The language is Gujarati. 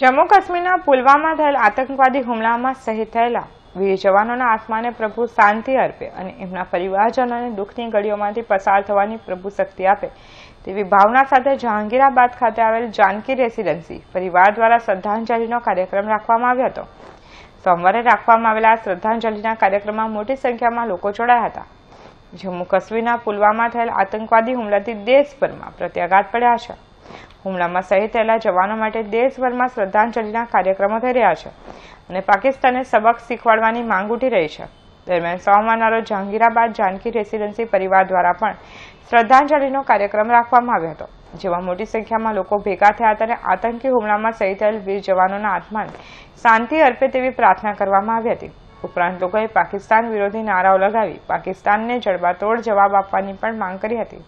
જમ્મુ કાશ્મીરના પુલવામા થયેલ આતંકવાદી હુમલામાં શહીદ થયેલા વીર જવાનોના આત્માને પ્રભુ શાંતિ અર્પે અને એમના પરિવારજનોને દુઃખની ગળીઓમાંથી પસાર થવાની પ્રભુ શક્તિ આપે તેવી ભાવના સાથે જહાંગીરાબાદ ખાતે આવેલ જાનકી રેસીડેન્સી પરિવાર દ્વારા શ્રદ્ધાંજલિનો કાર્યક્રમ રાખવામાં આવ્યો હતો સોમવારે રાખવામાં આવેલા શ્રદ્ધાંજલિના કાર્યક્રમમાં મોટી સંખ્યામાં લોકો જોડાયા હતા જમ્મુ કાશ્મીરના પુલવામા થયેલ આતંકવાદી હુમલાથી દેશભરમાં પ્રત્યાઘાત પડ્યા છે હુમલામાં શહીદ થયેલા જવાનો માટે દેશભરમાં શ્રદ્ધાંજલિના કાર્યક્રમો થઈ રહ્યા છે અને પાકિસ્તાને સબક શીખવાડવાની માંગ ઉઠી રહી છે દરમિયાન સોમવારના રોજ જહાંગીરાબાદ જાનકી રેસીડેન્સી પરિવાર દ્વારા પણ શ્રદ્ધાંજલિનો કાર્યક્રમ રાખવામાં આવ્યો હતો જેમાં મોટી સંખ્યામાં લોકો ભેગા થયા હતા અને આતંકી હુમલામાં શહીદ થયેલ વીર જવાનોના આત્માને શાંતિ અર્પે તેવી પ્રાર્થના કરવામાં આવી હતી ઉપરાંત લોકોએ પાકિસ્તાન વિરોધી નારાઓ લગાવી પાકિસ્તાનને જડબાતોડ જવાબ આપવાની પણ માંગ કરી હતી